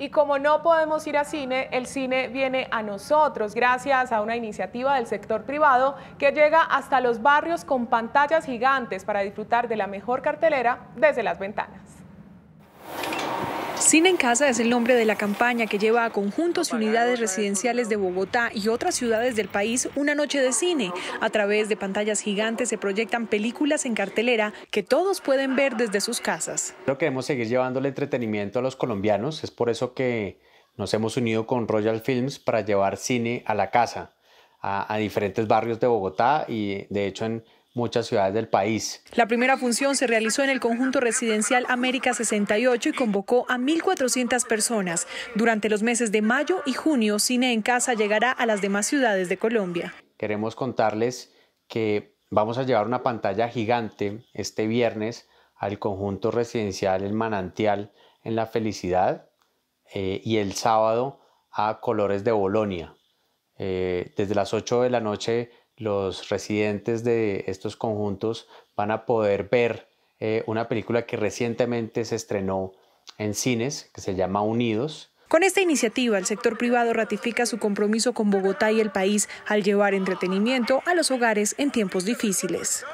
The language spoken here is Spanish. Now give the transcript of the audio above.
Y como no podemos ir a cine, el cine viene a nosotros gracias a una iniciativa del sector privado que llega hasta los barrios con pantallas gigantes para disfrutar de la mejor cartelera desde las ventanas. Cine en Casa es el nombre de la campaña que lleva a conjuntos y unidades residenciales de Bogotá y otras ciudades del país una noche de cine. A través de pantallas gigantes se proyectan películas en cartelera que todos pueden ver desde sus casas. Lo que debemos seguir llevándole entretenimiento a los colombianos. Es por eso que nos hemos unido con Royal Films para llevar cine a la casa, a, a diferentes barrios de Bogotá y de hecho en muchas ciudades del país. La primera función se realizó en el conjunto residencial América 68 y convocó a 1.400 personas. Durante los meses de mayo y junio, Cine en Casa llegará a las demás ciudades de Colombia. Queremos contarles que vamos a llevar una pantalla gigante este viernes al conjunto residencial El Manantial en La Felicidad eh, y el sábado a Colores de Bolonia. Eh, desde las 8 de la noche los residentes de estos conjuntos van a poder ver eh, una película que recientemente se estrenó en cines, que se llama Unidos. Con esta iniciativa, el sector privado ratifica su compromiso con Bogotá y el país al llevar entretenimiento a los hogares en tiempos difíciles.